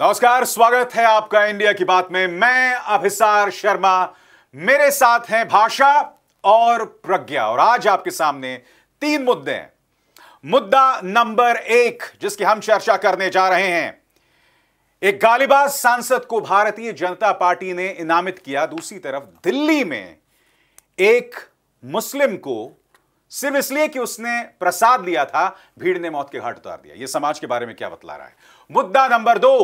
नमस्कार स्वागत है आपका इंडिया की बात में मैं अभिसार शर्मा मेरे साथ हैं भाषा और प्रज्ञा और आज आपके सामने तीन मुद्दे हैं मुद्दा नंबर एक जिसकी हम चर्चा करने जा रहे हैं एक गालिबाज सांसद को भारतीय जनता पार्टी ने इनामित किया दूसरी तरफ दिल्ली में एक मुस्लिम को सिर्फ इसलिए कि उसने प्रसाद लिया था भीड़ ने मौत के घाट उतार दिया यह समाज के बारे में क्या बतला रहा है मुद्दा नंबर दो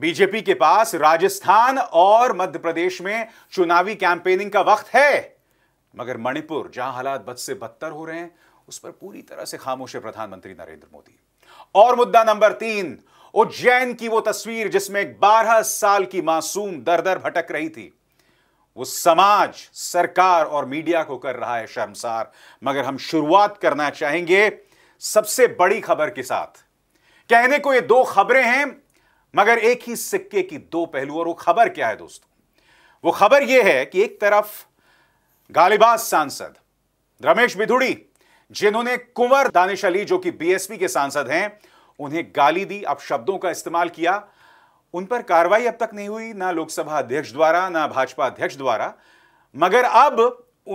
बीजेपी के पास राजस्थान और मध्य प्रदेश में चुनावी कैंपेनिंग का वक्त है मगर मणिपुर जहां हालात बद से बदतर हो रहे हैं उस पर पूरी तरह से खामोश है प्रधानमंत्री नरेंद्र मोदी और मुद्दा नंबर तीन उज्जैन की वो तस्वीर जिसमें एक बारह साल की मासूम दर दर भटक रही थी वो समाज सरकार और मीडिया को कर रहा है शर्मसार मगर हम शुरुआत करना चाहेंगे सबसे बड़ी खबर के साथ कहने को ये दो खबरें हैं मगर एक ही सिक्के की दो पहलू और वो खबर क्या है दोस्तों वो खबर यह है कि एक तरफ गालिबाज सांसद रमेश बिधुड़ी जिन्होंने कुंवर दानिश अली जो कि बीएसपी के सांसद हैं उन्हें गाली दी अब शब्दों का इस्तेमाल किया उन पर कार्रवाई अब तक नहीं हुई ना लोकसभा अध्यक्ष द्वारा ना भाजपा अध्यक्ष द्वारा मगर अब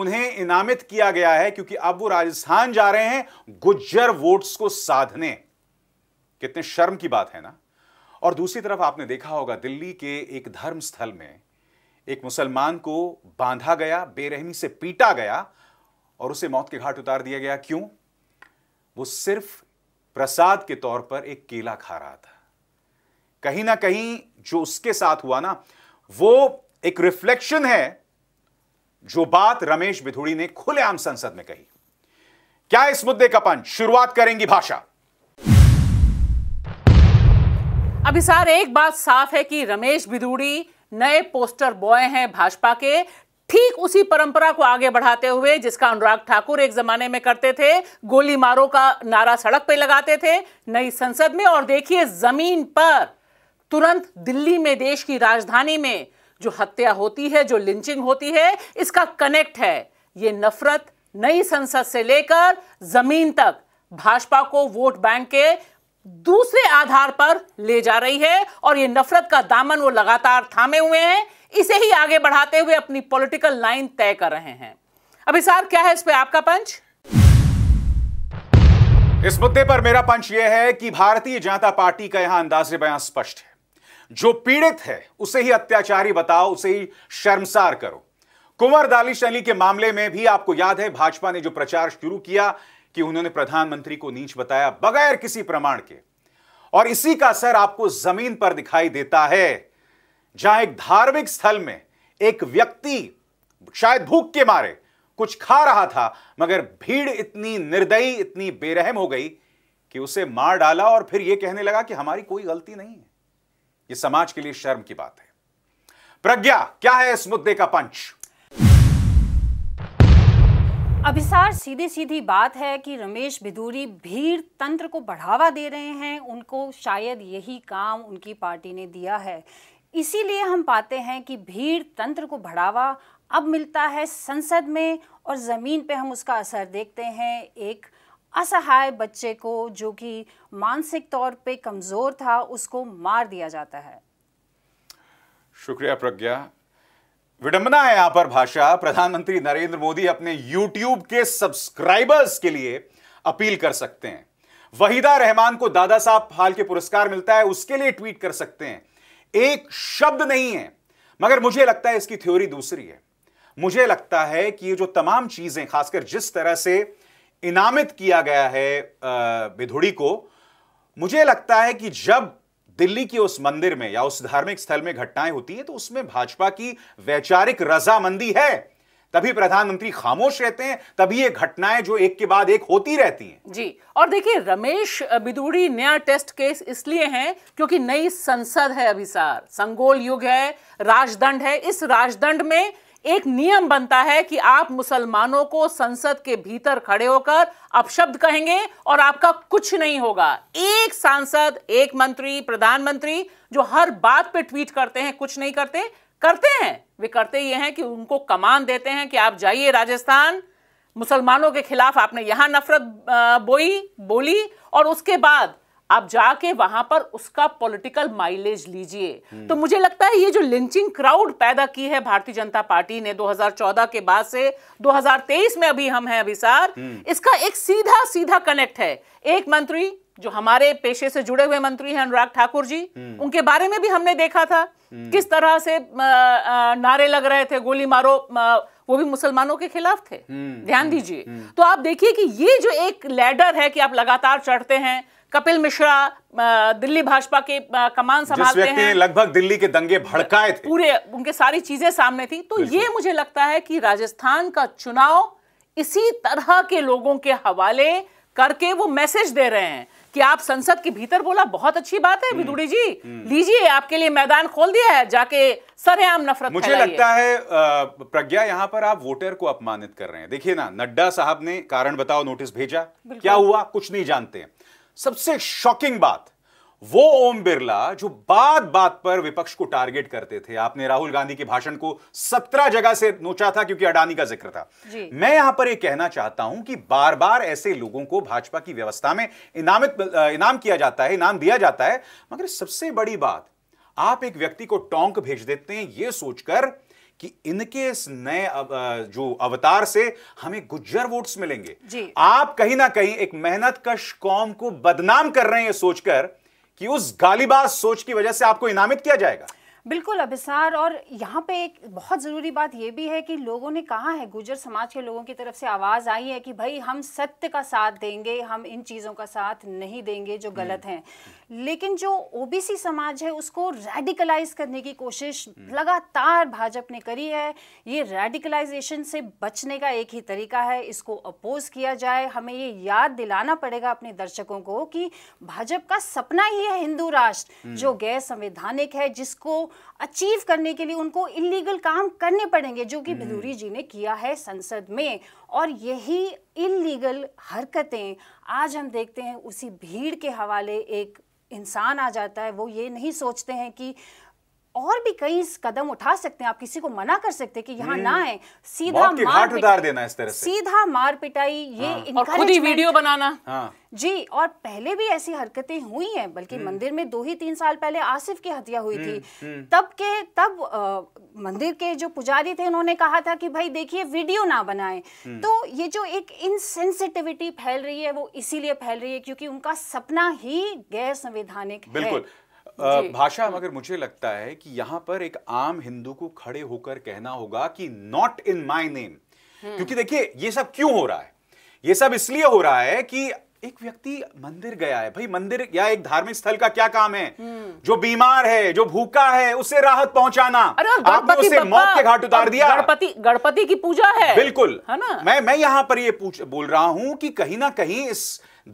उन्हें इनामित किया गया है क्योंकि अब वो राजस्थान जा रहे हैं गुज्जर वोट्स को साधने कितने शर्म की बात है ना और दूसरी तरफ आपने देखा होगा दिल्ली के एक धर्म स्थल में एक मुसलमान को बांधा गया बेरहमी से पीटा गया और उसे मौत के घाट उतार दिया गया क्यों वो सिर्फ प्रसाद के तौर पर एक केला खा रहा था कहीं ना कहीं जो उसके साथ हुआ ना वो एक रिफ्लेक्शन है जो बात रमेश बिधुड़ी ने खुलेआम संसद में कही क्या इस मुद्दे का पंच शुरुआत करेंगी भाषा अभिसार एक बात साफ है कि रमेश बिदूड़ी नए पोस्टर बॉय हैं भाजपा के ठीक उसी परंपरा को आगे बढ़ाते हुए जिसका अनुराग ठाकुर एक जमाने में करते थे गोली मारो का नारा सड़क पे लगाते थे नई संसद में और देखिए जमीन पर तुरंत दिल्ली में देश की राजधानी में जो हत्या होती है जो लिंचिंग होती है इसका कनेक्ट है ये नफरत नई संसद से लेकर जमीन तक भाजपा को वोट बैंक के दूसरे आधार पर ले जा रही है और ये नफरत का दामन वो लगातार थामे हुए हैं इसे ही आगे बढ़ाते हुए अपनी पॉलिटिकल लाइन तय कर रहे हैं सार क्या है इस पर आपका पंच इस मुद्दे पर मेरा पंच यह है कि भारतीय जनता पार्टी का यहां अंदाज बयान स्पष्ट है जो पीड़ित है उसे ही अत्याचारी बताओ उसे ही शर्मसार करो कुंवर दाली शैली के मामले में भी आपको याद है भाजपा ने जो प्रचार शुरू किया कि उन्होंने प्रधानमंत्री को नीच बताया बगैर किसी प्रमाण के और इसी का असर आपको जमीन पर दिखाई देता है जहां एक धार्मिक स्थल में एक व्यक्ति शायद भूख के मारे कुछ खा रहा था मगर भीड़ इतनी निर्दयी इतनी बेरहम हो गई कि उसे मार डाला और फिर यह कहने लगा कि हमारी कोई गलती नहीं है यह समाज के लिए शर्म की बात है प्रज्ञा क्या है इस मुद्दे का पंच अभिसार सीधी सीधी बात है कि रमेश भिदूरी भीड़ तंत्र को बढ़ावा दे रहे हैं उनको शायद यही काम उनकी पार्टी ने दिया है इसीलिए हम पाते हैं कि भीड़ तंत्र को बढ़ावा अब मिलता है संसद में और ज़मीन पे हम उसका असर देखते हैं एक असहाय बच्चे को जो कि मानसिक तौर पे कमज़ोर था उसको मार दिया जाता है शुक्रिया प्रज्ञा विडंबना है यहां पर भाषा प्रधानमंत्री नरेंद्र मोदी अपने यूट्यूब के सब्सक्राइबर्स के लिए अपील कर सकते हैं वहीदा रहमान को दादा साहब हाल के पुरस्कार मिलता है उसके लिए ट्वीट कर सकते हैं एक शब्द नहीं है मगर मुझे लगता है इसकी थ्योरी दूसरी है मुझे लगता है कि ये जो तमाम चीजें खासकर जिस तरह से इनामित किया गया है विधुड़ी को मुझे लगता है कि जब दिल्ली की उस मंदिर में या उस धार्मिक स्थल में घटनाएं होती है तो उसमें भाजपा की वैचारिक रजामंदी है तभी प्रधानमंत्री खामोश रहते हैं तभी ये घटनाएं जो एक के बाद एक होती रहती हैं जी और देखिए रमेश बिदूड़ी नया टेस्ट केस इसलिए है क्योंकि नई संसद है अभिसार संगोल युग है राजदंड है इस राजदंड में एक नियम बनता है कि आप मुसलमानों को संसद के भीतर खड़े होकर अपशब्द कहेंगे और आपका कुछ नहीं होगा एक सांसद एक मंत्री प्रधानमंत्री जो हर बात पे ट्वीट करते हैं कुछ नहीं करते करते हैं वे करते ये हैं कि उनको कमान देते हैं कि आप जाइए राजस्थान मुसलमानों के खिलाफ आपने यहां नफरत बोई बोली और उसके बाद आप जाके वहां पर उसका पॉलिटिकल माइलेज लीजिए तो मुझे लगता है ये जो लिंचिंग क्राउड पैदा की है भारतीय जनता पार्टी ने 2014 के बाद से 2023 में अभी हम हैं अभिसार हम्म। इसका एक सीधा सीधा कनेक्ट है एक मंत्री जो हमारे पेशे से जुड़े हुए मंत्री हैं अनुराग ठाकुर जी हम्म। उनके बारे में भी हमने देखा था हम्म। किस तरह से नारे लग रहे थे गोली मारो वो भी मुसलमानों के खिलाफ थे ध्यान दीजिए तो आप देखिए कि ये जो एक लैडर है कि आप लगातार चढ़ते हैं कपिल मिश्रा दिल्ली भाजपा के कमान संभालते हैं लगभग दिल्ली के दंगे भड़काए थे पूरे उनके सारी चीजें सामने थी तो ये मुझे लगता है कि राजस्थान का चुनाव इसी तरह के लोगों के हवाले करके वो मैसेज दे रहे हैं कि आप संसद के भीतर बोला बहुत अच्छी बात है हम्म, विदुड़ी जी हम्म। लीजिए आपके लिए मैदान खोल दिया है जाके सरेआम नफरत मुझे लगता है प्रज्ञा यहाँ पर आप वोटर को अपमानित कर रहे हैं देखिए ना नड्डा साहब ने कारण बताओ नोटिस भेजा क्या हुआ कुछ नहीं जानते हैं सबसे शॉकिंग बात वो ओम बिरला जो बात बात पर विपक्ष को टारगेट करते थे आपने राहुल गांधी के भाषण को सत्रह जगह से नोचा था क्योंकि अडानी का जिक्र था मैं यहां पर यह कहना चाहता हूं कि बार बार ऐसे लोगों को भाजपा की व्यवस्था में इनामित इनाम किया जाता है इनाम दिया जाता है मगर सबसे बड़ी बात आप एक व्यक्ति को टोंक भेज देते हैं यह सोचकर कि इनके इस नए अव, जो अवतार से हमें गुज्जर वोट्स मिलेंगे आप कहीं ना कहीं एक मेहनत कश कौम को बदनाम कर रहे हैं सोचकर कि उस गालीबाज सोच की वजह से आपको इनामित किया जाएगा बिल्कुल अभिसार और यहाँ पे एक बहुत ज़रूरी बात ये भी है कि लोगों ने कहा है गुजर समाज के लोगों की तरफ से आवाज़ आई है कि भाई हम सत्य का साथ देंगे हम इन चीज़ों का साथ नहीं देंगे जो हम्म। गलत हैं लेकिन जो ओबीसी समाज है उसको रेडिकलाइज करने की कोशिश हम्म। लगातार भाजपा ने करी है ये रेडिकलाइजेशन से बचने का एक ही तरीका है इसको अपोज किया जाए हमें ये याद दिलाना पड़ेगा अपने दर्शकों को कि भाजपा का सपना ही है हिंदू राष्ट्र जो हम्म। गैर संवैधानिक है जिसको अचीव करने के लिए उनको इलीगल काम करने पड़ेंगे जो कि हम्म। भदूरी जी ने किया है संसद में और यही इलीगल हरकतें आज हम देखते हैं उसी भीड़ के हवाले एक इंसान आ जाता है वो ये नहीं सोचते हैं कि और भी कई कदम उठा सकते हैं आप किसी को मना कर सकते हैं कि यहाँ ना हम्म। आए सीधा मार उतार देना इस तरह से सीधा मार पिटाई ये हाँ। और खुद ही वीडियो बनाना हाँ। जी और पहले भी ऐसी हरकतें हुई हैं बल्कि हम्म। मंदिर में दो ही तीन साल पहले आसिफ की हत्या हुई थी हम्म, तब के तब आ, मंदिर के जो पुजारी थे उन्होंने कहा था कि भाई देखिए वीडियो ना बनाएं तो ये जो एक इनसेंसिटिविटी फैल रही है वो इसीलिए फैल रही है क्योंकि उनका सपना ही गैर संवैधानिक है भाषा मगर मुझे लगता है कि यहाँ पर एक आम हिंदू को खड़े होकर कहना होगा कि नॉट इन माई नेम क्योंकि देखिए ये सब क्यों हो रहा है ये सब इसलिए हो रहा है कि एक व्यक्ति मंदिर गया है भाई मंदिर या एक धार्मिक स्थल का क्या काम है हम्म। जो बीमार है जो भूखा है उसे राहत पहुंचाना आपने उसे मौत के घाट उतार दिया गणपति गणपति की पूजा है बिल्कुल है ना मैं मैं यहां पर ये पूछ बोल रहा हूं कि कहीं ना कहीं इस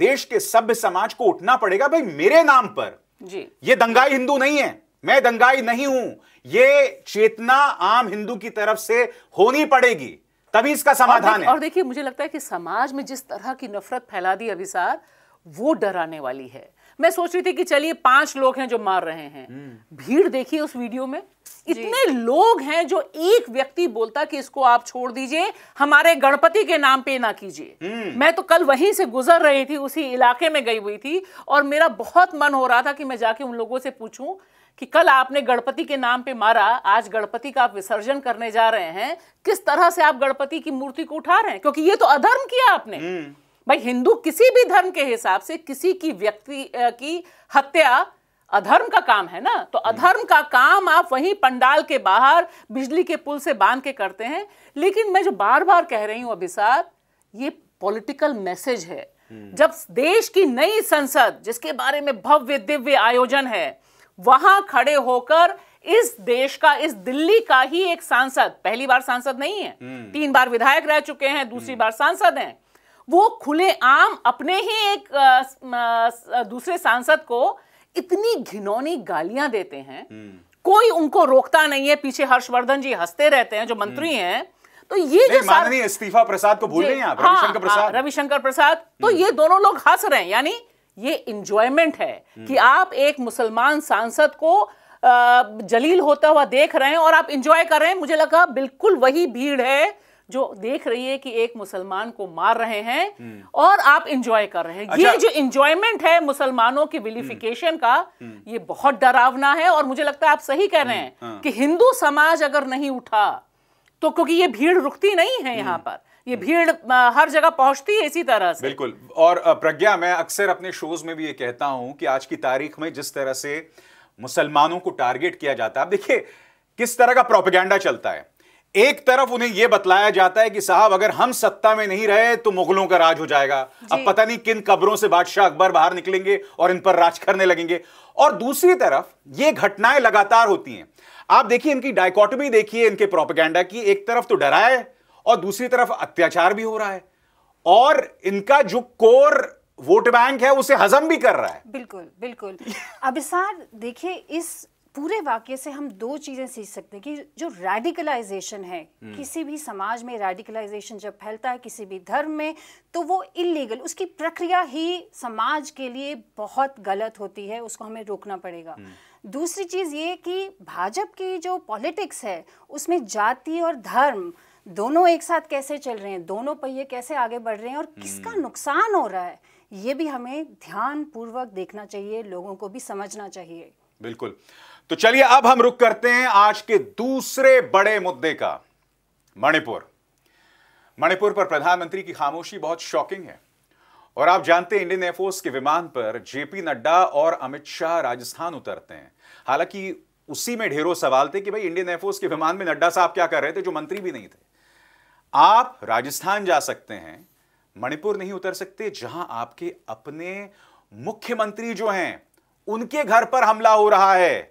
देश के सभ्य समाज को उठना पड़ेगा भाई मेरे नाम पर जी ये दंगाई हिंदू नहीं है मैं दंगाई नहीं हूं ये चेतना आम हिंदू की तरफ से होनी पड़ेगी तभी इसका समाधान और है और देखिए मुझे लगता है कि समाज में जिस तरह की नफरत फैला दी अभिसार वो डराने वाली है मैं सोच रही थी कि चलिए पांच लोग हैं जो मार रहे हैं हम्म। भीड़ देखिए उस वीडियो में इतने लोग हैं जो एक व्यक्ति बोलता कि इसको आप छोड़ दीजिए हमारे गणपति के नाम पे ना कीजिए हम्म। मैं तो कल वहीं से गुजर रही थी उसी इलाके में गई हुई थी और मेरा बहुत मन हो रहा था कि मैं जाके उन लोगों से पूछूं कि कल आपने गणपति के नाम पे मारा आज गणपति का आप विसर्जन करने जा रहे हैं किस तरह से आप गणपति की मूर्ति को उठा रहे हैं क्योंकि ये तो अधर्म किया आपने हम्म। भाई हिंदू किसी भी धर्म के हिसाब से किसी की व्यक्ति की हत्या अधर्म का काम है ना तो हम्म। अधर्म का काम आप वहीं पंडाल के बाहर बिजली के पुल से बांध के करते हैं लेकिन मैं जो बार बार कह रही हूं अभिसार ये पॉलिटिकल मैसेज है हम्म। जब देश की नई संसद जिसके बारे में भव्य दिव्य आयोजन है वहां खड़े होकर इस देश का इस दिल्ली का ही एक सांसद पहली बार सांसद नहीं है हम्म। तीन बार विधायक रह चुके हैं दूसरी बार सांसद हैं वो खुलेआम अपने ही एक दूसरे सांसद को इतनी घिनौनी गालियां देते हैं हम्म। कोई उनको रोकता नहीं है पीछे हर्षवर्धन जी हंसते रहते हैं जो हम्म। मंत्री हैं तो ये जो माननीय इस्तीफा प्रसाद को भूल रहे हैं रविशंकर हाँ, हाँ, प्रसाद रविशंकर प्रसाद तो हम्म। ये दोनों लोग हंस रहे हैं यानी ये इंजॉयमेंट है कि आप एक मुसलमान सांसद को जलील होता हुआ देख रहे हैं और आप इंजॉय कर रहे हैं मुझे लगा बिल्कुल वही भीड़ है जो देख रही है कि एक मुसलमान को मार रहे हैं हम्म। और आप इंजॉय कर रहे हैं अच्छा, ये जो इंजॉयमेंट है मुसलमानों की विलिफिकेशन का हम्म। हम्म। ये बहुत डरावना है और मुझे लगता है आप सही कह रहे हैं हाँ। कि हिंदू समाज अगर नहीं उठा तो क्योंकि ये भीड़ रुकती नहीं है यहाँ पर ये भीड़ हर जगह पहुंचती है इसी तरह से बिल्कुल और प्रज्ञा मैं अक्सर अपने शोज में भी ये कहता हूं कि आज की तारीख में जिस तरह से मुसलमानों को टारगेट किया जाता है आप देखिए किस तरह का प्रोपेगेंडा चलता है एक तरफ उन्हें यह बतलाया जाता है कि साहब अगर हम सत्ता में नहीं रहे तो मुगलों का राज हो जाएगा अब पता नहीं किन कब्रों से बादशाह अकबर बाहर निकलेंगे और इन पर राज करने लगेंगे और दूसरी तरफ ये घटनाएं लगातार होती हैं आप देखिए इनकी डायकोटमी देखिए इनके प्रोपेगेंडा की एक तरफ तो डरा है और दूसरी तरफ अत्याचार भी हो रहा है और इनका जो कोर वोट बैंक है उसे हजम भी कर रहा है बिल्कुल बिल्कुल अभिसार देखिए इस पूरे वाक्य से हम दो चीज़ें सीख सकते हैं कि जो रेडिकलाइजेशन है हम्म। किसी भी समाज में रेडिकलाइजेशन जब फैलता है किसी भी धर्म में तो वो इलीगल उसकी प्रक्रिया ही समाज के लिए बहुत गलत होती है उसको हमें रोकना पड़ेगा हम्म। दूसरी चीज़ ये कि भाजपा की जो पॉलिटिक्स है उसमें जाति और धर्म दोनों एक साथ कैसे चल रहे हैं दोनों पहिए कैसे आगे बढ़ रहे हैं और किसका हम्म। नुकसान हो रहा है ये भी हमें ध्यान पूर्वक देखना चाहिए लोगों को भी समझना चाहिए बिल्कुल तो चलिए अब हम रुक करते हैं आज के दूसरे बड़े मुद्दे का मणिपुर मणिपुर पर प्रधानमंत्री की खामोशी बहुत शॉकिंग है और आप जानते हैं इंडियन एयरफोर्स के विमान पर जेपी नड्डा और अमित शाह राजस्थान उतरते हैं हालांकि उसी में ढेरों सवाल थे कि भाई इंडियन एयरफोर्स के विमान में नड्डा साहब क्या कर रहे थे जो मंत्री भी नहीं थे आप राजस्थान जा सकते हैं मणिपुर नहीं उतर सकते जहां आपके अपने मुख्यमंत्री जो हैं उनके घर पर हमला हो रहा है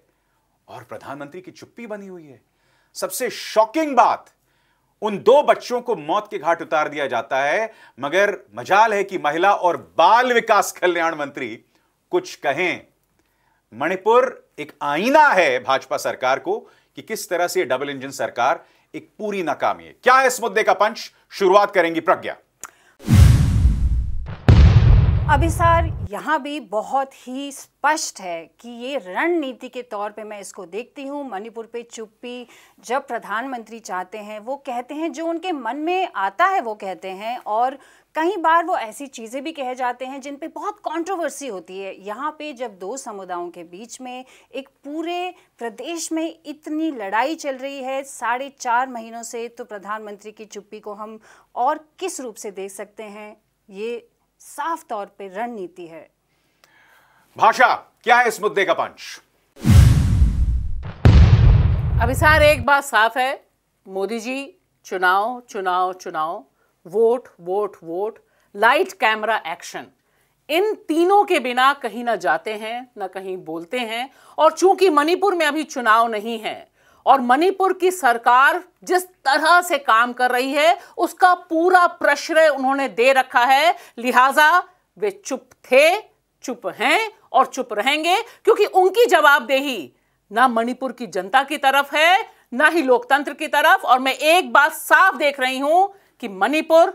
और प्रधानमंत्री की चुप्पी बनी हुई है सबसे शॉकिंग बात उन दो बच्चों को मौत के घाट उतार दिया जाता है मगर मजाल है कि महिला और बाल विकास कल्याण मंत्री कुछ कहें मणिपुर एक आईना है भाजपा सरकार को कि किस तरह से डबल इंजन सरकार एक पूरी नाकामी है क्या है इस मुद्दे का पंच शुरुआत करेंगी प्रज्ञा अभी सर यहाँ भी बहुत ही स्पष्ट है कि ये रणनीति के तौर पे मैं इसको देखती हूँ मणिपुर पे चुप्पी जब प्रधानमंत्री चाहते हैं वो कहते हैं जो उनके मन में आता है वो कहते हैं और कई बार वो ऐसी चीज़ें भी कहे जाते हैं जिन पे बहुत कंट्रोवर्सी होती है यहाँ पे जब दो समुदायों के बीच में एक पूरे प्रदेश में इतनी लड़ाई चल रही है साढ़े चार महीनों से तो प्रधानमंत्री की चुप्पी को हम और किस रूप से देख सकते हैं ये साफ तौर पर रणनीति है भाषा क्या है इस मुद्दे का पंच अभिसार एक बात साफ है मोदी जी चुनाव चुनाव चुनाव vote vote vote light camera action इन तीनों के बिना कहीं ना जाते हैं ना कहीं बोलते हैं और चूंकि मणिपुर में अभी चुनाव नहीं है और मणिपुर की सरकार जिस तरह से काम कर रही है उसका पूरा प्रश्रय उन्होंने दे रखा है लिहाजा वे चुप थे चुप हैं और चुप रहेंगे क्योंकि उनकी जवाबदेही ना मणिपुर की जनता की तरफ है ना ही लोकतंत्र की तरफ और मैं एक बात साफ देख रही हूं कि मणिपुर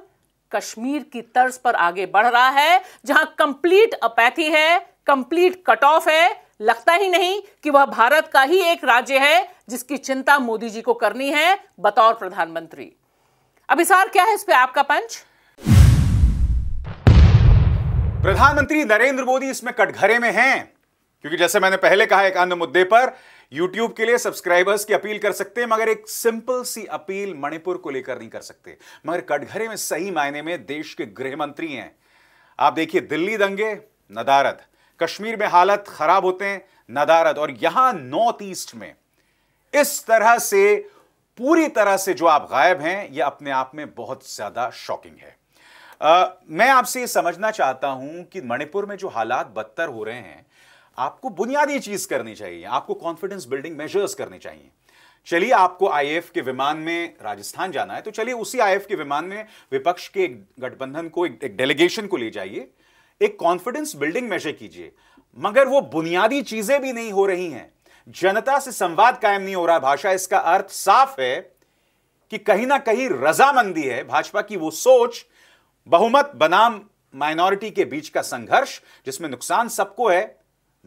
कश्मीर की तर्ज पर आगे बढ़ रहा है जहां कंप्लीट अपैथी है कंप्लीट कट ऑफ है लगता ही नहीं कि वह भारत का ही एक राज्य है जिसकी चिंता मोदी जी को करनी है बतौर प्रधानमंत्री अभिसार क्या है इस पे आपका पंच प्रधानमंत्री नरेंद्र मोदी इसमें कटघरे में हैं क्योंकि जैसे मैंने पहले कहा एक अन्य मुद्दे पर यूट्यूब के लिए सब्सक्राइबर्स की अपील कर सकते हैं मगर एक सिंपल सी अपील मणिपुर को लेकर नहीं कर सकते मगर कटघरे में सही मायने में देश के गृह मंत्री हैं आप देखिए दिल्ली दंगे नदारद कश्मीर में हालत खराब होते हैं नदारत और यहां नॉर्थ ईस्ट में इस तरह से पूरी तरह से जो आप गायब हैं यह अपने आप में बहुत ज्यादा शॉकिंग है आ, मैं आपसे यह समझना चाहता हूं कि मणिपुर में जो हालात बदतर हो रहे हैं आपको बुनियादी चीज करनी चाहिए आपको कॉन्फिडेंस बिल्डिंग मेजर्स करने चाहिए चलिए आपको आई के विमान में राजस्थान जाना है तो चलिए उसी आई के विमान में विपक्ष के गठबंधन को एक डेलीगेशन को ले जाइए एक कॉन्फिडेंस बिल्डिंग मेजर कीजिए मगर वो बुनियादी चीजें भी नहीं हो रही हैं जनता से संवाद कायम नहीं हो रहा भाषा इसका अर्थ साफ है कि कहीं ना कहीं रजामंदी है भाजपा की वो सोच बहुमत बनाम माइनॉरिटी के बीच का संघर्ष जिसमें नुकसान सबको है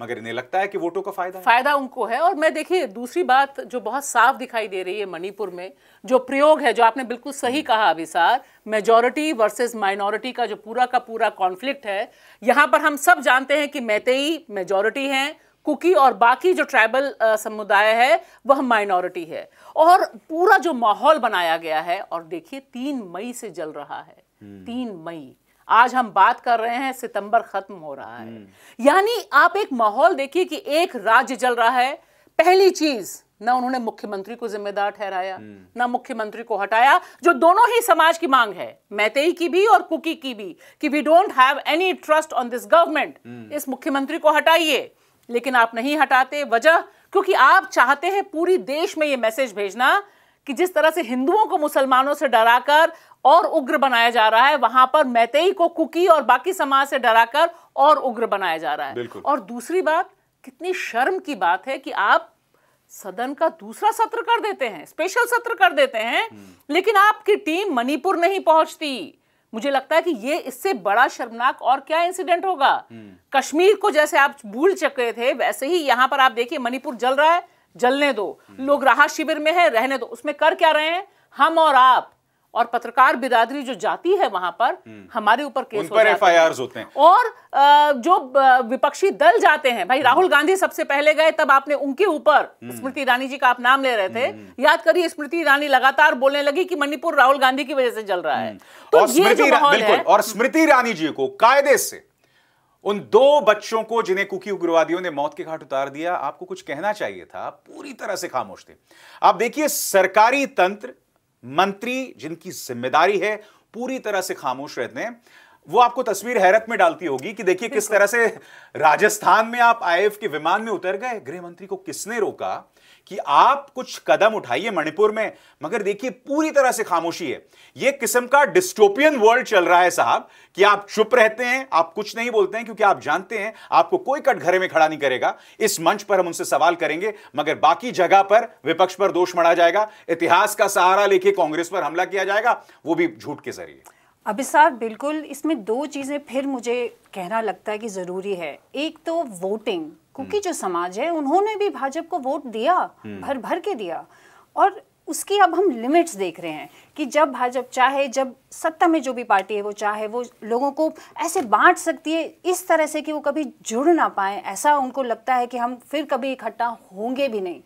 मगर इन्हें लगता है कि वोटों का फायदा है। फायदा उनको है और मैं देखिए दूसरी बात जो बहुत साफ दिखाई दे रही है मणिपुर में जो प्रयोग है जो आपने बिल्कुल सही कहा अभिसार मेजोरिटी वर्सेस माइनॉरिटी का जो पूरा का पूरा कॉन्फ्लिक्ट है यहाँ पर हम सब जानते हैं कि मैतेई मेजोरिटी हैं कुकी और बाकी जो ट्राइबल समुदाय है वह माइनॉरिटी है और पूरा जो माहौल बनाया गया है और देखिए तीन मई से जल रहा है हम्म। तीन मई आज हम बात कर रहे हैं सितंबर खत्म हो रहा है हम्म। यानी आप एक माहौल देखिए कि एक राज्य जल रहा है पहली चीज ना उन्होंने मुख्यमंत्री को जिम्मेदार ठहराया हम्म। ना मुख्यमंत्री को हटाया जो दोनों ही समाज की मांग है मैतेई की भी और कुकी की भी कि we don't have any trust on this government इस मुख्यमंत्री को हटाइए लेकिन आप नहीं हटाते वजह क्योंकि आप चाहते हैं पूरी देश में ये मैसेज भेजना कि जिस तरह से हिंदुओं को मुसलमानों से डराकर और उग्र बनाया जा रहा है वहां पर मैतेई को कुकी और बाकी समाज से डराकर और उग्र बनाया जा रहा है और दूसरी बात कितनी शर्म की बात है कि आप सदन का दूसरा सत्र कर देते हैं स्पेशल सत्र कर देते हैं हम्म। लेकिन आपकी टीम मणिपुर नहीं पहुंचती मुझे लगता है कि ये इससे बड़ा शर्मनाक और क्या इंसिडेंट होगा हम्म। कश्मीर को जैसे आप भूल चुके थे वैसे ही यहां पर आप देखिए मणिपुर जल रहा है जलने दो लोग राहत शिविर में है रहने दो उसमें कर क्या रहे हैं हम और आप और पत्रकार बिरादरी जो जाती है वहां पर हम्म। हमारे ऊपर केस पर एफ आई होते हैं और जो विपक्षी दल जाते हैं भाई हम्म। राहुल गांधी सबसे पहले गए तब आपने उनके ऊपर हम्म। स्मृति ईरानी जी का आप नाम ले रहे थे याद करिए स्मृति ईरानी लगातार बोलने लगी कि मणिपुर राहुल गांधी की वजह से जल रहा है तो ये जो माहौल है और स्मृति ईरानी जी को कायदे से उन दो बच्चों को जिन्हें कुकी उग्रवादियों ने मौत के घाट उतार दिया आपको कुछ कहना चाहिए था पूरी तरह से खामोश थे आप देखिए सरकारी तंत्र मंत्री जिनकी जिम्मेदारी है पूरी तरह से खामोश रहते हैं वो आपको तस्वीर हैरत में डालती होगी कि देखिए किस तरह से राजस्थान में आप आईएफ के विमान में उतर गए गृह मंत्री को किसने रोका कि आप कुछ कदम उठाइए मणिपुर में मगर देखिए पूरी तरह से खामोशी है यह किस्म का डिस्टोपियन वर्ल्ड चल रहा है साहब कि आप चुप रहते हैं आप कुछ नहीं बोलते हैं क्योंकि आप जानते हैं आपको कोई कटघरे में खड़ा नहीं करेगा इस मंच पर हम उनसे सवाल करेंगे मगर बाकी जगह पर विपक्ष पर दोष मढ़ा जाएगा इतिहास का सहारा लेके कांग्रेस पर हमला किया जाएगा वो भी झूठ के जरिए अभी साहब बिल्कुल इसमें दो चीज़ें फिर मुझे कहना लगता है कि ज़रूरी है एक तो वोटिंग क्योंकि जो समाज है उन्होंने भी भाजपा को वोट दिया हम्म। भर भर के दिया और उसकी अब हम लिमिट्स देख रहे हैं कि जब भाजपा चाहे जब सत्ता में जो भी पार्टी है वो चाहे वो लोगों को ऐसे बांट सकती है इस तरह से कि वो कभी जुड़ ना पाए ऐसा उनको लगता है कि हम फिर कभी इकट्ठा होंगे भी नहीं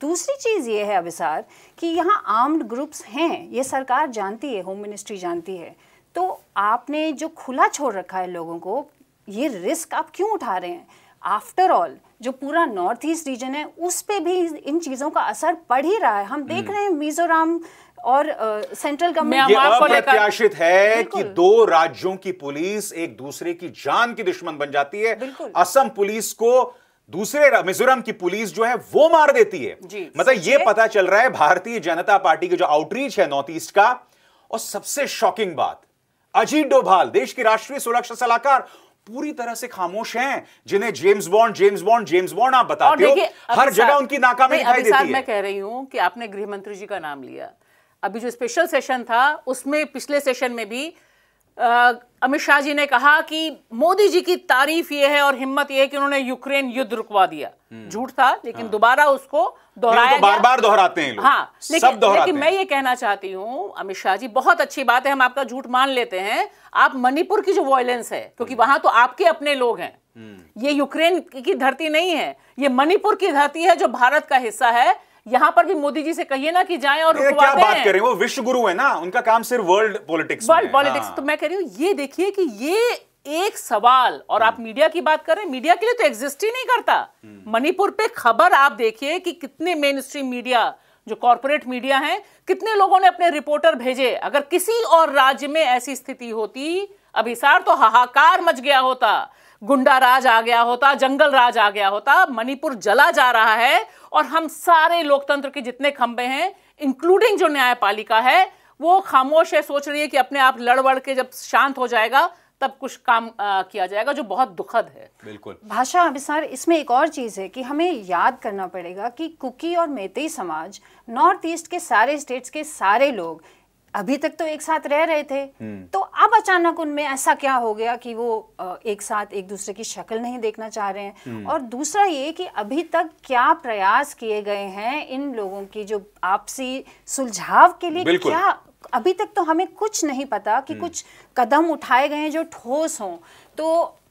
दूसरी चीज़ ये है अभिसार कि यहाँ आर्म्ड ग्रुप्स हैं ये सरकार जानती है होम मिनिस्ट्री जानती है तो आपने जो खुला छोड़ रखा है लोगों को ये रिस्क आप क्यों उठा रहे हैं आफ्टर ऑल जो पूरा नॉर्थ ईस्ट रीजन है उस पर भी इन चीज़ों का असर पड़ ही रहा है हम देख हम्म। रहे हैं मिजोरम और सेंट्रल गवर्नमेंट है कि दो राज्यों की पुलिस एक दूसरे की जान की दुश्मन बन जाती है असम पुलिस को दूसरे मिजोरम की पुलिस जो है वो मार देती है मतलब ये पता चल रहा है भारतीय जनता पार्टी के जो आउटरीच है नॉर्थ ईस्ट का और सबसे शॉकिंग बात अजीत डोभाल देश की राष्ट्रीय सुरक्षा सलाहकार पूरी तरह से खामोश हैं जिन्हें James Bond James Bond James Bond आप बताते हो हर जगह उनकी नाकामी दिखाई देती है मैं कह रही हूं कि आपने गृह मंत्री जी का नाम लिया अभी जो स्पेशल सेशन था उसमें पिछले सेशन में भी अमित शाह जी ने कहा कि मोदी जी की तारीफ ये है और हिम्मत ये है कि उन्होंने यूक्रेन युद्ध रुकवा दिया हम्म। झूठ था लेकिन हाँ। दोबारा उसको दोहराया तो बार बार दोहराते हैं हाँ लेकिन, सब दोहराते लेकिन मैं ये कहना चाहती हूँ अमित शाह जी बहुत अच्छी बात है हम आपका झूठ मान लेते हैं आप मणिपुर की जो वायलेंस है क्योंकि हम्म। वहां तो आपके अपने लोग हैं हम्म। ये यूक्रेन की धरती नहीं है ये मणिपुर की धरती है जो भारत का हिस्सा है यहाँ पर भी मोदी जी से कहिए ना कि जाए और क्या बात कर रहे हैं वो विश्व गुरु है ना उनका काम सिर्फ वर्ल्ड पॉलिटिक्स वर्ल्ड पॉलिटिक्स तो मैं कह रही हूँ ये देखिए कि ये एक सवाल और आप हम्म। मीडिया की बात कर रहे हैं मीडिया के लिए तो एग्जिस्ट ही नहीं करता हम्म। मणिपुर पे खबर आप देखिए कि कितने मेन स्ट्रीम मीडिया जो कॉरपोरेट मीडिया है कितने लोगों ने अपने रिपोर्टर भेजे अगर किसी और राज्य में ऐसी स्थिति होती अभिसार तो हाहाकार मच गया होता गुंडा राज आ गया होता जंगल राज आ गया होता मणिपुर जला जा रहा है और हम सारे लोकतंत्र के जितने खंबे हैं इंक्लूडिंग जो न्यायपालिका है वो खामोश है सोच रही है कि अपने आप लड़ के जब शांत हो जाएगा तब कुछ काम आ, किया जाएगा जो बहुत दुखद है बिल्कुल भाषा अभिसार इसमें एक और चीज़ है कि हमें याद करना पड़ेगा कि कुकी और मेतई समाज नॉर्थ ईस्ट के सारे स्टेट्स के सारे लोग अभी तक तो एक साथ रह रहे थे हम्म। तो अब अचानक उनमें ऐसा क्या हो गया कि वो एक साथ एक दूसरे की शक्ल नहीं देखना चाह रहे हैं हम्म। और दूसरा ये कि अभी तक क्या प्रयास किए गए हैं इन लोगों की जो आपसी सुलझाव के लिए क्या अभी तक तो हमें कुछ नहीं पता कि हम्म। कुछ कदम उठाए गए हैं जो ठोस हों तो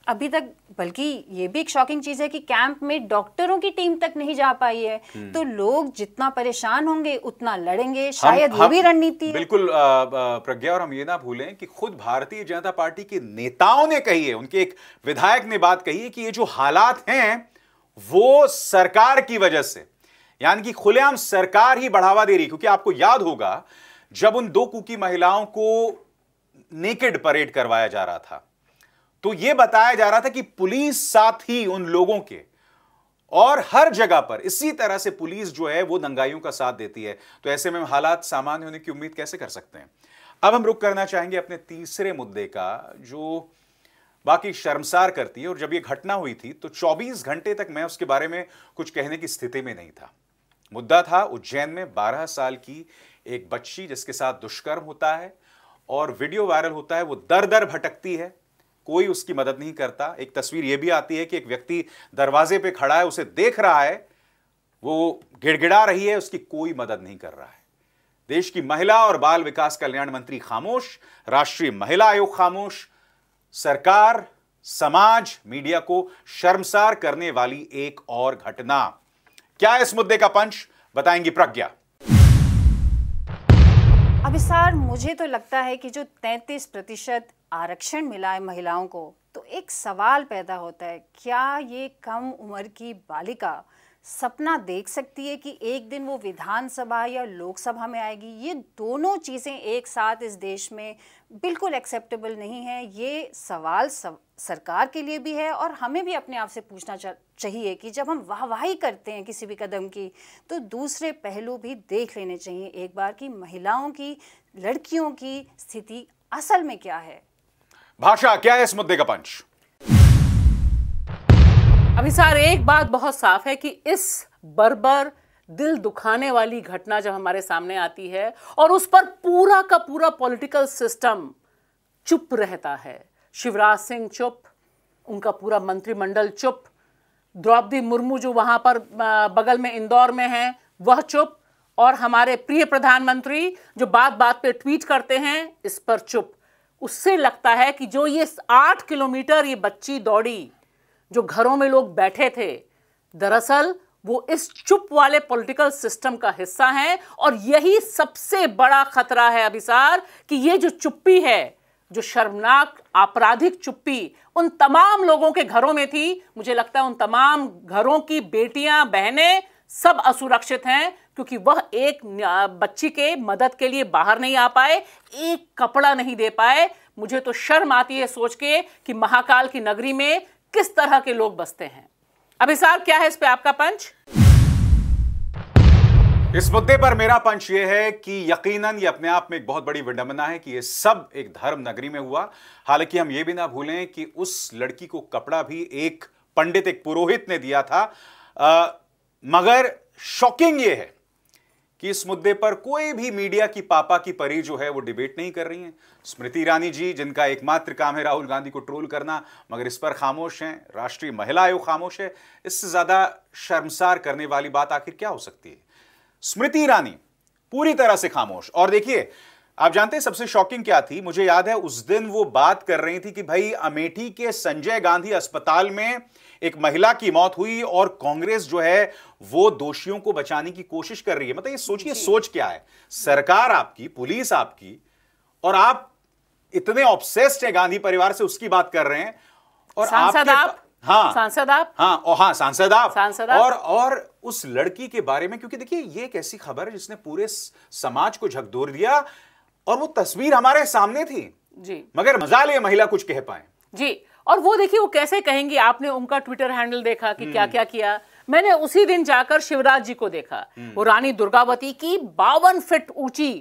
अभी तक बल्कि ये भी एक शॉकिंग चीज है कि कैंप में डॉक्टरों की टीम तक नहीं जा पाई है हम्म। तो लोग जितना परेशान होंगे उतना लड़ेंगे शायद ये भी रणनीति बिल्कुल प्रज्ञा और हम ये ना भूलें कि खुद भारतीय जनता पार्टी के नेताओं ने कही है उनके एक विधायक ने बात कही है कि ये जो हालात हैं वो सरकार की वजह से यानी कि खुलेआम सरकार ही बढ़ावा दे रही क्योंकि आपको याद होगा जब उन दो कुकी महिलाओं को नेकेड परेड करवाया जा रहा था तो यह बताया जा रहा था कि पुलिस साथ ही उन लोगों के और हर जगह पर इसी तरह से पुलिस जो है वो दंगाइयों का साथ देती है तो ऐसे में हालात सामान्य होने की उम्मीद कैसे कर सकते हैं अब हम रुक करना चाहेंगे अपने तीसरे मुद्दे का जो बाकी शर्मसार करती है और जब ये घटना हुई थी तो 24 घंटे तक मैं उसके बारे में कुछ कहने की स्थिति में नहीं था मुद्दा था उज्जैन में 12 साल की एक बच्ची जिसके साथ दुष्कर्म होता है और वीडियो वायरल होता है वो दर दर भटकती है कोई उसकी मदद नहीं करता एक तस्वीर यह भी आती है कि एक व्यक्ति दरवाजे पे खड़ा है उसे देख रहा है वो गिड़गिड़ा रही है उसकी कोई मदद नहीं कर रहा है देश की महिला और बाल विकास कल्याण मंत्री खामोश राष्ट्रीय महिला आयोग खामोश सरकार समाज मीडिया को शर्मसार करने वाली एक और घटना क्या इस मुद्दे का पंच बताएंगी प्रज्ञा अभिसार मुझे तो लगता है कि जो 33 प्रतिशत आरक्षण मिला है महिलाओं को तो एक सवाल पैदा होता है क्या ये कम उम्र की बालिका सपना देख सकती है कि एक दिन वो विधानसभा या लोकसभा में आएगी ये दोनों चीज़ें एक साथ इस देश में बिल्कुल एक्सेप्टेबल नहीं है ये सवाल सव, सरकार के लिए भी है और हमें भी अपने आप से पूछना चाहिए कि जब हम वाहवाही करते हैं किसी भी कदम की तो दूसरे पहलू भी देख लेने चाहिए एक बार कि महिलाओं की लड़कियों की स्थिति असल में क्या है भाषा क्या है इस मुद्दे का पंच अभी सर एक बात बहुत साफ है कि इस बर्बर दिल दुखाने वाली घटना जब हमारे सामने आती है और उस पर पूरा का पूरा पॉलिटिकल सिस्टम चुप रहता है शिवराज सिंह चुप उनका पूरा मंत्रिमंडल चुप द्रौपदी मुर्मू जो वहाँ पर बगल में इंदौर में है वह चुप और हमारे प्रिय प्रधानमंत्री जो बात बात पे ट्वीट करते हैं इस पर चुप उससे लगता है कि जो ये आठ किलोमीटर ये बच्ची दौड़ी जो घरों में लोग बैठे थे दरअसल वो इस चुप वाले पॉलिटिकल सिस्टम का हिस्सा हैं और यही सबसे बड़ा खतरा है अभिसार कि ये जो चुप्पी है जो शर्मनाक आपराधिक चुप्पी उन तमाम लोगों के घरों में थी मुझे लगता है उन तमाम घरों की बेटियां बहनें सब असुरक्षित हैं क्योंकि वह एक बच्ची के मदद के लिए बाहर नहीं आ पाए एक कपड़ा नहीं दे पाए मुझे तो शर्म आती है सोच के कि महाकाल की नगरी में किस तरह के लोग बसते हैं अभी साहब क्या है इस पे आपका पंच इस मुद्दे पर मेरा पंच यह है कि यकीनन ये अपने आप में एक बहुत बड़ी विडंबना है कि ये सब एक धर्म नगरी में हुआ हालांकि हम ये भी ना भूलें कि उस लड़की को कपड़ा भी एक पंडित एक पुरोहित ने दिया था आ, मगर शॉकिंग ये है कि इस मुद्दे पर कोई भी मीडिया की पापा की परी जो है वो डिबेट नहीं कर रही हैं स्मृति ईरानी जी जिनका एकमात्र काम है राहुल गांधी को ट्रोल करना मगर इस पर खामोश हैं राष्ट्रीय महिला आयोग खामोश है इससे ज़्यादा शर्मसार करने वाली बात आखिर क्या हो सकती है स्मृति ईरानी पूरी तरह से खामोश और देखिए आप जानते हैं सबसे शॉकिंग क्या थी मुझे याद है उस दिन वो बात कर रही थी कि भाई अमेठी के संजय गांधी अस्पताल में एक महिला की मौत हुई और कांग्रेस जो है वो दोषियों को बचाने की कोशिश कर रही है मतलब ये सोचिए सोच क्या है सरकार आपकी पुलिस आपकी और आप इतने ऑब्सेस्ड हैं गांधी परिवार से उसकी बात कर रहे हैं और सांसद आप हाँ सांसद आप हाँ ओ हाँ सांसद आप सांसद और और उस लड़की के बारे में क्योंकि देखिए ये एक ऐसी खबर है जिसने पूरे समाज को झकझोर दिया और वो तस्वीर हमारे सामने थी जी मगर मजा ले महिला कुछ कह पाए जी और वो देखिए वो कैसे कहेंगी आपने उनका ट्विटर हैंडल देखा कि क्या हम्म। क्या किया मैंने उसी दिन जाकर शिवराज जी को देखा हम्म। वो रानी दुर्गावती की बावन फिट ऊंची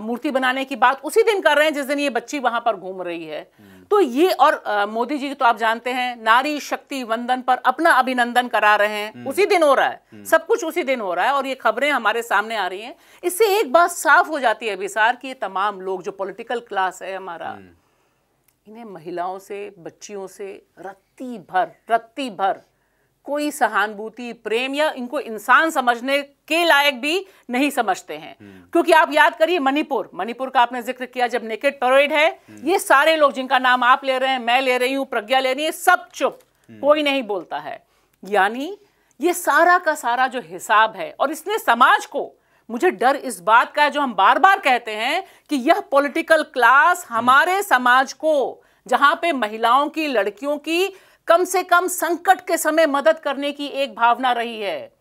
मूर्ति बनाने की बात उसी दिन कर रहे हैं जिस दिन ये बच्ची वहां पर घूम रही है हम्म। तो ये और मोदी जी तो आप जानते हैं नारी शक्ति वंदन पर अपना अभिनंदन करा रहे हैं उसी दिन हो रहा है सब कुछ उसी दिन हो रहा है और ये खबरें हमारे सामने आ रही हैं इससे एक बात साफ हो जाती है अभिसार कि ये तमाम लोग जो पॉलिटिकल क्लास है हमारा इन्हें महिलाओं से बच्चियों से रत्ती भर रत्ती भर कोई सहानुभूति प्रेम या इनको इंसान समझने के लायक भी नहीं समझते हैं हम्म। क्योंकि आप याद करिए मणिपुर मणिपुर का आपने जिक्र किया जब नेकेट परेड है हम्म। ये सारे लोग जिनका नाम आप ले रहे हैं मैं ले रही हूँ प्रज्ञा ले रही है सब चुप हम्म। कोई नहीं बोलता है यानी ये सारा का सारा जो हिसाब है और इसने समाज को मुझे डर इस बात का है जो हम बार बार कहते हैं कि यह पॉलिटिकल क्लास हम्म। हमारे समाज को जहां पे महिलाओं की लड़कियों की कम से कम संकट के समय मदद करने की एक भावना रही है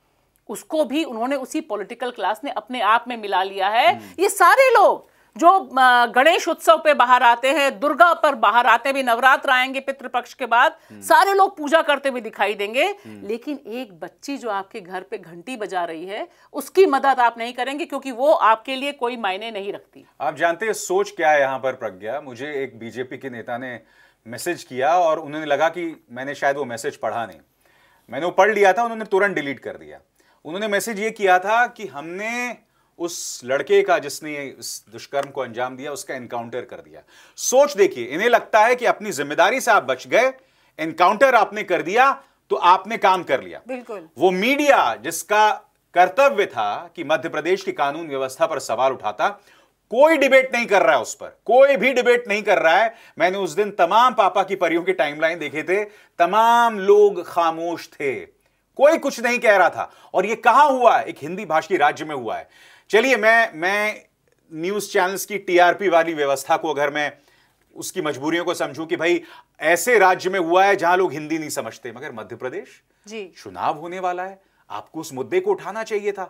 उसको भी उन्होंने उसी पॉलिटिकल क्लास ने अपने आप में मिला लिया है हम्म। ये सारे लोग जो गणेश उत्सव पे बाहर आते हैं दुर्गा पर बाहर आते हैं भी नवरात्र आएंगे पितृपक्ष के बाद हम्म। सारे लोग पूजा करते हुए दिखाई देंगे हम्म। लेकिन एक बच्ची जो आपके घर पे घंटी बजा रही है उसकी मदद आप नहीं करेंगे क्योंकि वो आपके लिए कोई मायने नहीं रखती आप जानते हैं सोच क्या है यहाँ पर प्रज्ञा मुझे एक बीजेपी के नेता ने मैसेज किया और उन्होंने लगा कि मैंने शायद वो मैसेज पढ़ा नहीं मैंने वो पढ़ लिया था उन्होंने तुरंत डिलीट कर दिया उन्होंने मैसेज ये किया था कि हमने उस लड़के का जिसने इस दुष्कर्म को अंजाम दिया उसका एनकाउंटर कर दिया सोच देखिए इन्हें लगता है कि अपनी जिम्मेदारी से आप बच गए एनकाउंटर आपने कर दिया तो आपने काम कर लिया बिल्कुल वो मीडिया जिसका कर्तव्य था कि मध्य प्रदेश की कानून व्यवस्था पर सवाल उठाता कोई डिबेट नहीं कर रहा है उस पर कोई भी डिबेट नहीं कर रहा है मैंने उस दिन तमाम पापा की परियों के टाइमलाइन देखे थे तमाम लोग खामोश थे कोई कुछ नहीं कह रहा था और यह कहां हुआ है एक हिंदी भाषी राज्य में हुआ है चलिए मैं मैं न्यूज़ चैनल्स की टीआरपी वाली व्यवस्था को अगर मैं उसकी मजबूरियों को समझूं कि भाई ऐसे राज्य में हुआ है जहां लोग हिंदी नहीं समझते मगर मध्य प्रदेश जी चुनाव होने वाला है आपको उस मुद्दे को उठाना चाहिए था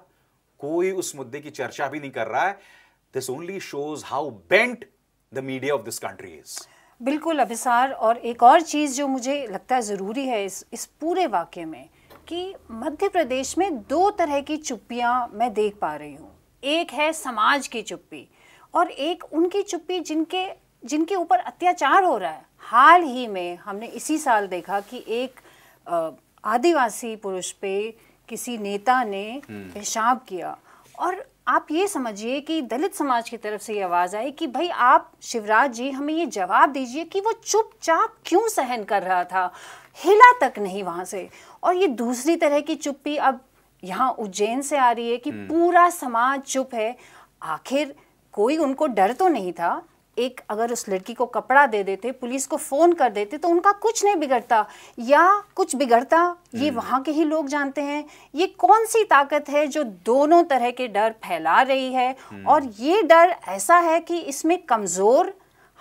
कोई उस मुद्दे की चर्चा भी नहीं कर रहा है this only shows how bent the media of this country is बिल्कुल अभिसार और एक और चीज़ जो मुझे लगता है ज़रूरी है इस इस पूरे वाक्य में कि मध्य प्रदेश में दो तरह की चुप्पियां मैं देख पा रही हूँ एक है समाज की चुप्पी और एक उनकी चुप्पी जिनके जिनके ऊपर अत्याचार हो रहा है हाल ही में हमने इसी साल देखा कि एक आदिवासी पुरुष पे किसी नेता ने हम्म। पेशाब किया और आप ये समझिए कि दलित समाज की तरफ से ये आवाज़ आई कि भाई आप शिवराज जी हमें ये जवाब दीजिए कि वो चुपचाप क्यों सहन कर रहा था हिला तक नहीं वहाँ से और ये दूसरी तरह की चुप्पी अब यहाँ उज्जैन से आ रही है कि हम्म। पूरा समाज चुप है आखिर कोई उनको डर तो नहीं था एक अगर उस लड़की को कपड़ा दे देते पुलिस को फ़ोन कर देते तो उनका कुछ नहीं बिगड़ता या कुछ बिगड़ता ये हम्म। वहाँ के ही लोग जानते हैं ये कौन सी ताकत है जो दोनों तरह के डर फैला रही है हम्म। और ये डर ऐसा है कि इसमें कमज़ोर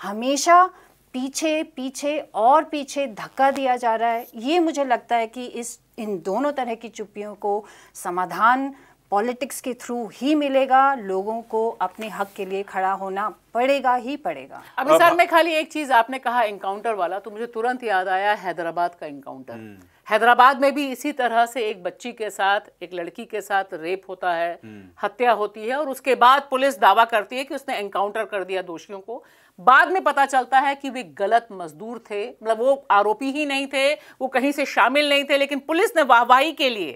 हमेशा पीछे पीछे और पीछे धक्का दिया जा रहा है ये मुझे लगता है कि इस इन दोनों तरह की चुप्पियों को समाधान पॉलिटिक्स के थ्रू ही मिलेगा लोगों को अपने हक के लिए खड़ा होना पड़ेगा ही पड़ेगा अभी सर मैं खाली एक चीज आपने कहा इनकाउंटर वाला तो मुझे तुरंत याद आया हैदराबाद का इंकाउंटर हैदराबाद में भी इसी तरह से एक बच्ची के साथ एक लड़की के साथ रेप होता है हम्म। हत्या होती है और उसके बाद पुलिस दावा करती है कि उसने एनकाउंटर कर दिया दोषियों को बाद में पता चलता है कि वे गलत मजदूर थे मतलब वो आरोपी ही नहीं थे वो कहीं से शामिल नहीं थे लेकिन पुलिस ने वाहवाही के लिए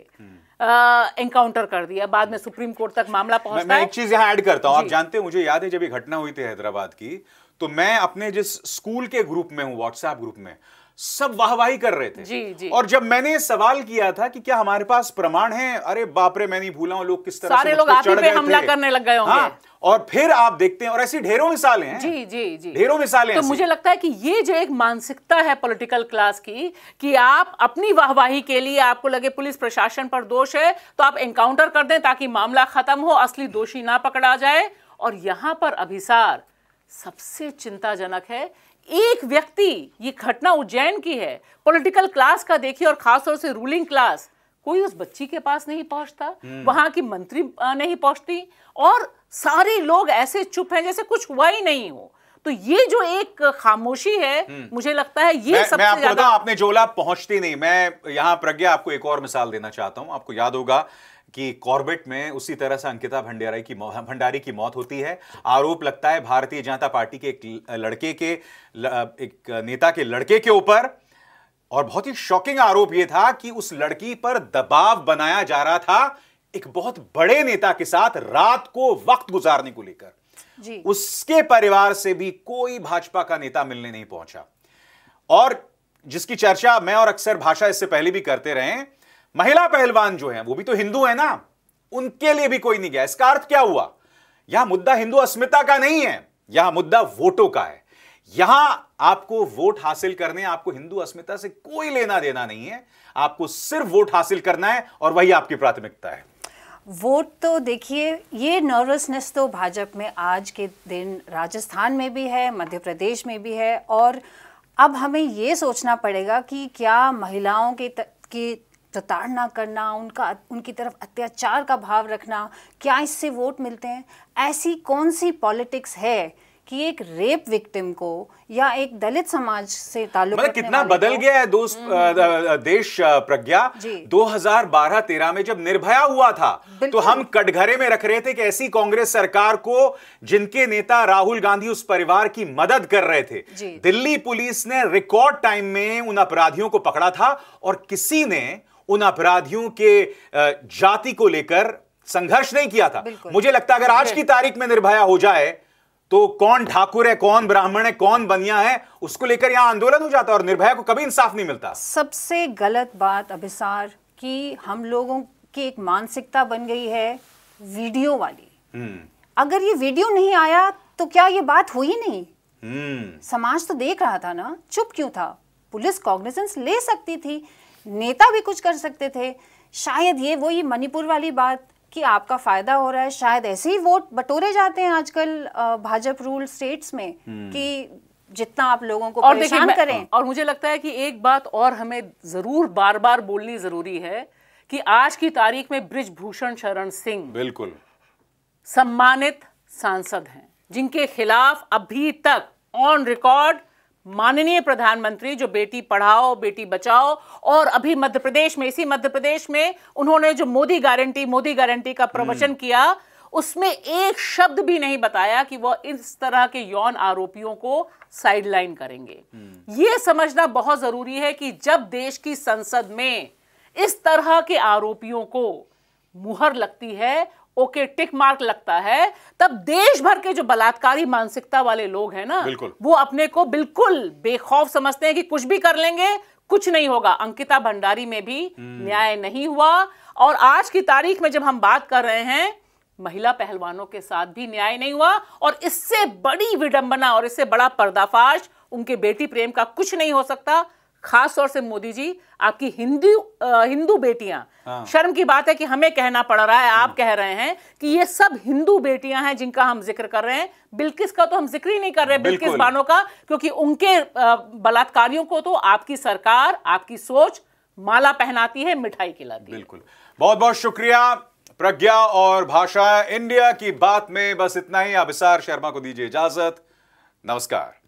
एनकाउंटर हम्म। कर दिया बाद में सुप्रीम कोर्ट तक मामला पहुंचता मैं, मैं एक चीज यहाँ ऐड करता हूँ आप जानते हैं मुझे याद है जब ये घटना हुई थी हैदराबाद की तो मैं अपने जिस स्कूल के ग्रुप में हूँ व्हाट्सएप ग्रुप में सब वाहवाही कर रहे थे जी जी और जब मैंने सवाल किया था कि क्या हमारे पास प्रमाण है अरे बापरे मैं नहीं भूला हूं लोग किस तरह सारे लोग चढ़ पे हमला करने लग गए होंगे हाँ, और फिर आप देखते हैं और ऐसी ढेरों मिसालें हैं जी जी जी ढेरों मिसालें तो मुझे लगता है कि ये जो एक मानसिकता है पॉलिटिकल क्लास की कि आप अपनी वाहवाही के लिए आपको लगे पुलिस प्रशासन पर दोष है तो आप एनकाउंटर कर दें ताकि मामला खत्म हो असली दोषी ना पकड़ा जाए और यहां पर अभिसार सबसे चिंताजनक है एक व्यक्ति ये घटना उज्जैन की है पॉलिटिकल क्लास का देखिए और खासतौर से रूलिंग क्लास कोई उस बच्ची के पास नहीं पहुंचता हम्म। वहां की मंत्री नहीं पहुंचती और सारे लोग ऐसे चुप हैं जैसे कुछ हुआ ही नहीं हो तो ये जो एक खामोशी है हम्म। मुझे लगता है ये मैं, सबसे मैं आपको ज्यादा... आपने जोला पहुंचती नहीं मैं यहां प्रज्ञा आपको एक और मिसाल देना चाहता हूं आपको याद होगा कि कॉर्बेट में उसी तरह से अंकिता भंडारी की भंडारी की मौत होती है आरोप लगता है भारतीय जनता पार्टी के एक लड़के के एक नेता के लड़के के ऊपर और बहुत ही शॉकिंग आरोप यह था कि उस लड़की पर दबाव बनाया जा रहा था एक बहुत बड़े नेता के साथ रात को वक्त गुजारने को लेकर उसके परिवार से भी कोई भाजपा का नेता मिलने नहीं पहुंचा और जिसकी चर्चा मैं और अक्सर भाषा इससे पहले भी करते रहे महिला पहलवान जो है वो भी तो हिंदू है ना उनके लिए भी कोई नहीं गया इसका अर्थ क्या हुआ यह मुद्दा हिंदू अस्मिता का नहीं है यह मुद्दा वोटों का है यहां आपको वोट हासिल करने आपको हिंदू अस्मिता से कोई लेना देना नहीं है आपको सिर्फ वोट हासिल करना है और वही आपकी प्राथमिकता है वोट तो देखिए ये नर्वसनेस तो भाजपा में आज के दिन राजस्थान में भी है मध्य प्रदेश में भी है और अब हमें ये सोचना पड़ेगा कि क्या महिलाओं के की प्रताड़ना करना उनका उनकी तरफ अत्याचार का भाव रखना क्या इससे वोट मिलते हैं ऐसी कौन सी पॉलिटिक्स है कि एक रेप विक्टिम को या एक दलित समाज से ताल्लुक मतलब कितना बदल गया है दोस्त हम्म, हम्म, हम्म। देश प्रज्ञा 2012-13 में जब निर्भया हुआ था तो हम कटघरे में रख रहे थे कि ऐसी कांग्रेस सरकार को जिनके नेता राहुल गांधी उस परिवार की मदद कर रहे थे दिल्ली पुलिस ने रिकॉर्ड टाइम में उन अपराधियों को पकड़ा था और किसी ने उन अपराधियों के जाति को लेकर संघर्ष नहीं किया था मुझे लगता अगर आज की तारीख में निर्भया हो जाए तो कौन ठाकुर है कौन ब्राह्मण है कौन बनिया है उसको लेकर यहां आंदोलन हो जाता और निर्भया को कभी इंसाफ नहीं मिलता सबसे गलत बात अभिसार कि हम लोगों की एक मानसिकता बन गई है वीडियो वाली हम्म। अगर ये वीडियो नहीं आया तो क्या ये बात हुई नहीं हम्म। समाज तो देख रहा था ना चुप क्यों था पुलिस कॉग्निजेंस ले सकती थी नेता भी कुछ कर सकते थे शायद ये ये मणिपुर वाली बात कि आपका फायदा हो रहा है शायद ऐसे ही वोट बटोरे जाते हैं आजकल भाजपा रूल स्टेट्स में हम्म। कि जितना आप लोगों को और परेशान करें और मुझे लगता है कि एक बात और हमें जरूर बार बार बोलनी जरूरी है कि आज की तारीख में ब्रिजभूषण शरण सिंह बिल्कुल सम्मानित सांसद हैं जिनके खिलाफ अभी तक ऑन रिकॉर्ड माननीय प्रधानमंत्री जो बेटी पढ़ाओ बेटी बचाओ और अभी मध्य प्रदेश में इसी मध्य प्रदेश में उन्होंने जो मोदी गारंटी मोदी गारंटी का प्रवचन हम्म। किया उसमें एक शब्द भी नहीं बताया कि वह इस तरह के यौन आरोपियों को साइडलाइन करेंगे हम्म। ये समझना बहुत जरूरी है कि जब देश की संसद में इस तरह के आरोपियों को मुहर लगती है ओके okay, टिक मार्क लगता है तब देश भर के जो बलात्कारी मानसिकता वाले लोग हैं ना वो अपने को बिल्कुल बेखौफ समझते हैं कि कुछ भी कर लेंगे कुछ नहीं होगा अंकिता भंडारी में भी हम्म। न्याय नहीं हुआ और आज की तारीख में जब हम बात कर रहे हैं महिला पहलवानों के साथ भी न्याय नहीं हुआ और इससे बड़ी विडंबना और इससे बड़ा पर्दाफाश उनके बेटी प्रेम का कुछ नहीं हो सकता खास तौर से मोदी जी आपकी हिंदू हिंदू बेटियां हाँ। शर्म की बात है कि हमें कहना पड़ रहा है आप हाँ। कह रहे हैं कि ये सब हिंदू बेटियां हैं जिनका हम जिक्र कर रहे हैं बिल्किस का तो हम जिक्र ही नहीं कर रहे बिल्किस बानो का क्योंकि उनके बलात्कारियों को तो आपकी सरकार आपकी सोच माला पहनाती है मिठाई खिलाती बिल्कुल बहुत बहुत शुक्रिया प्रज्ञा और भाषा इंडिया की बात में बस इतना ही अभिसार शर्मा को दीजिए इजाजत नमस्कार